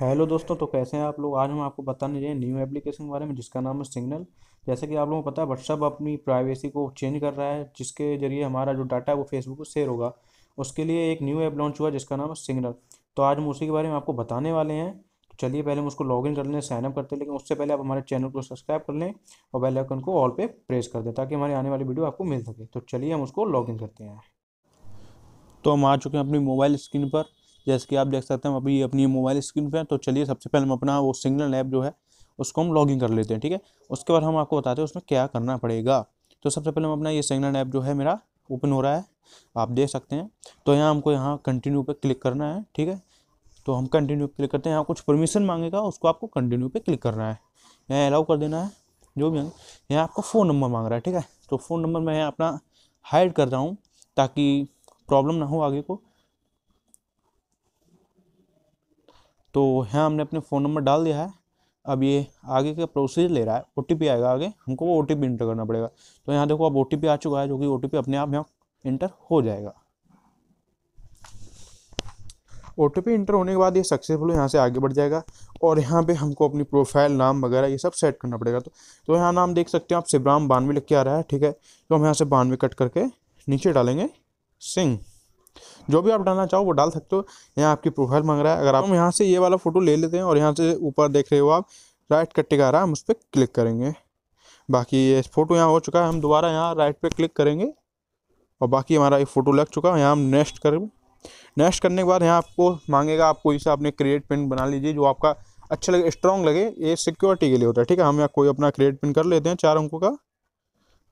hello दोस्तों तो कैसे हैं आप लोग आज हम आपको बताने जा रहे हैं न्यू एप्लीकेशन के बारे में जिसका नाम है सिग्नल जैसे कि आप लोगों को पता है व्हाट्सअप अपनी प्राइवेसी को चेंज कर रहा है जिसके जरिए हमारा जो डाटा है वो फेसबुक को शेयर होगा उसके लिए एक न्यू ऐप लॉन्च हुआ जिसका नाम है सिग्नल तो आज हम उसी के बारे में आपको बताने वाले हैं तो चलिए पहले हम उसको लॉग इन कर लें साइनअप करते हैं लेकिन उससे पहले आप हमारे चैनल को सब्सक्राइब कर लें और बेलाइकन को ऑल पर प्रेस कर दें ताकि हमारे आने वाली वीडियो आपको मिल सके तो चलिए हम उसको लॉग करते हैं तो हम आ चुके हैं अपनी मोबाइल स्क्रीन पर जैसे कि आप देख सकते हैं अभी अपनी मोबाइल स्क्रीन पर तो चलिए सबसे पहले हम अपना वो सिग्नल ऐप जो है उसको हम लॉगिन कर लेते हैं ठीक है उसके बाद हम आपको बताते हैं उसमें क्या करना पड़ेगा तो सबसे पहले हम अपना ये सिग्नल ऐप जो है मेरा ओपन हो रहा है आप देख सकते हैं तो यहाँ हमको यहाँ कंटिन्यू पे क्लिक करना है ठीक है तो हम कंटिन्यू क्लिक करते हैं यहाँ कुछ परमिशन मांगेगा उसको आपको कंटिन्यू पे क्लिक करना है यहाँ अलाउ कर देना है जो भी यहाँ आपको फ़ोन नंबर मांग रहा है ठीक है तो फ़ोन नंबर मैं यहाँ अपना हाइड कर रहा हूँ ताकि प्रॉब्लम ना हो आगे को तो यहाँ हमने अपने फ़ोन नंबर डाल दिया है अब ये आगे का प्रोसीजर ले रहा है ओ आएगा आगे हमको वो ओ इंटर करना पड़ेगा तो यहाँ देखो अब ओ आ चुका है जो कि ओ अपने आप यहाँ इंटर हो जाएगा ओ इंटर होने के बाद ये सक्सेसफुल यहाँ से आगे बढ़ जाएगा और यहाँ पे हमको अपनी प्रोफाइल नाम वगैरह ये सब सेट करना पड़ेगा तो तो यहाँ नाम देख सकते हैं आप शिवराम बानवे लिख के आ रहा है ठीक है तो हम यहाँ से बानवे कट करके नीचे डालेंगे सिंह जो भी आप डालना चाहो वो डाल सकते हो यहाँ आपकी प्रोफाइल मांग रहा है अगर आप हम यहाँ से ये वाला फ़ोटो ले लेते हैं और यहाँ से ऊपर देख रहे हो आप राइट कट्टे का आ रहा है हम उस पर क्लिक करेंगे बाकी ये फ़ोटो यहाँ हो चुका है हम दोबारा यहाँ राइट पर क्लिक करेंगे और बाकी हमारा ये फ़ोटो लग चुका है यहाँ हम नेक्स्ट करें नेक्स्ट करने के बाद यहाँ आपको मांगेगा आप कोई सा अपने क्रिएट पिन बना लीजिए जो आपका अच्छा लगे स्ट्रॉन्ग लगे ये सिक्योरिटी के लिए होता है ठीक है हम यहाँ कोई अपना क्रिएट पिन कर लेते हैं चार अंकों का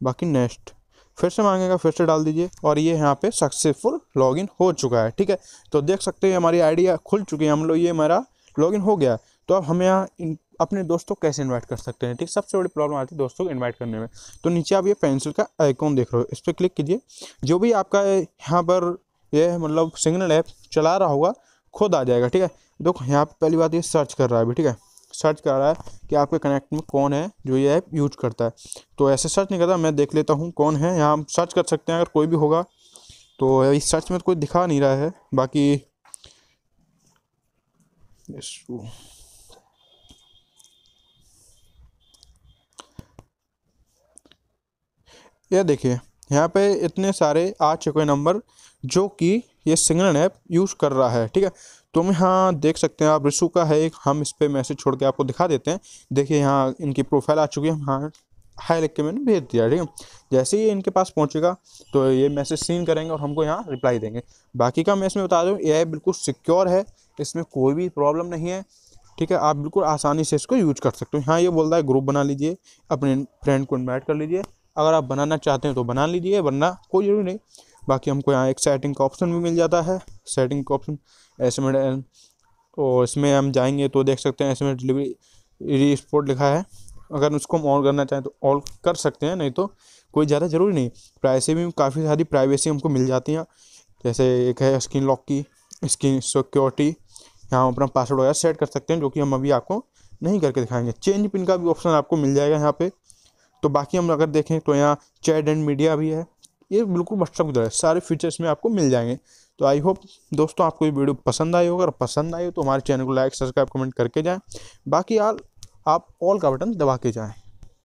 बाकी नेक्स्ट फिर से मांगेगा फिर से डाल दीजिए और ये यहाँ पे सक्सेसफुल लॉगिन हो चुका है ठीक है तो देख सकते हैं हमारी आइडिया खुल चुकी है हम लोग ये हमारा लॉगिन हो गया तो अब हम यहाँ अपने दोस्तों को कैसे इन्वाइट कर सकते हैं ठीक सबसे बड़ी प्रॉब्लम आती है दोस्तों को इन्वाइट करने में तो नीचे आप ये पेंसिल का आइकॉन देख रहे हो इस पर क्लिक कीजिए जो भी आपका यहाँ पर ये मतलब सिग्नल ऐप चला रहा होगा खुद आ जाएगा ठीक है देखो यहाँ पर पहली बात ये सर्च कर रहा है अभी ठीक है सर्च कर रहा है कि आपके कनेक्ट में कौन है जो ये ऐप यूज करता है तो ऐसे सर्च नहीं करता मैं देख लेता हूँ कौन है यहाँ हम सर्च कर सकते हैं अगर कोई भी होगा तो इस सर्च में तो कोई दिखा नहीं रहा है बाकी यह देखिए यहाँ पे इतने सारे आ चुके नंबर जो कि ये सिग्नल ऐप यूज़ कर रहा है ठीक है तो हम यहाँ देख सकते हैं आप रिशु का है एक हम इस पर मैसेज छोड़ के आपको दिखा देते हैं देखिए यहाँ इनकी प्रोफाइल आ चुकी है हाँ हाई लिख के मैंने भेज दिया ठीक है जैसे ही इनके पास पहुँचेगा तो ये मैसेज सीन करेंगे और हमको यहाँ रिप्लाई देंगे बाकी का मैं इसमें बता दूँ ए बिल्कुल सिक्योर है इसमें कोई भी प्रॉब्लम नहीं है ठीक है आप बिल्कुल आसानी से इसको यूज कर सकते हो यहाँ ये बोल रहा है ग्रुप बना लीजिए अपने फ्रेंड को इन्वाइट कर लीजिए अगर आप बनाना चाहते हैं तो बना लीजिए वरना कोई जरूरी नहीं बाकी हमको यहाँ एक सेटिंग का ऑप्शन भी मिल जाता है सेटिंग का ऑप्शन एस्टिमेट और इसमें हम जाएंगे तो देख सकते हैं एस्टिमेट डिलीवरी री लिखा है अगर उसको हम ऑन करना चाहें तो ऑल कर सकते हैं नहीं तो कोई ज़्यादा ज़रूरी नहीं प्राइवेसी भी काफ़ी सारी प्राइवेसी हमको मिल जाती हैं जैसे एक है स्क्रीन लॉक की स्क्रीन सिक्योरिटी यहाँ अपना पासवर्ड वगैरह सेट कर सकते हैं जो कि हम अभी आपको नहीं करके दिखाएंगे चेंज पिन का भी ऑप्शन आपको मिल जाएगा यहाँ पे तो बाकी हम अगर देखें तो यहाँ चैट एंड मीडिया भी है ये बिल्कुल बच्चा गुजरा है सारे फीचर्स में आपको मिल जाएंगे तो आई होप दोस्तों आपको ये वीडियो पसंद आई होगा अगर पसंद आई हो तो हमारे चैनल को लाइक सब्सक्राइब कमेंट करके जाएँ बाकी यार आप ऑल का बटन दबा के जाएँ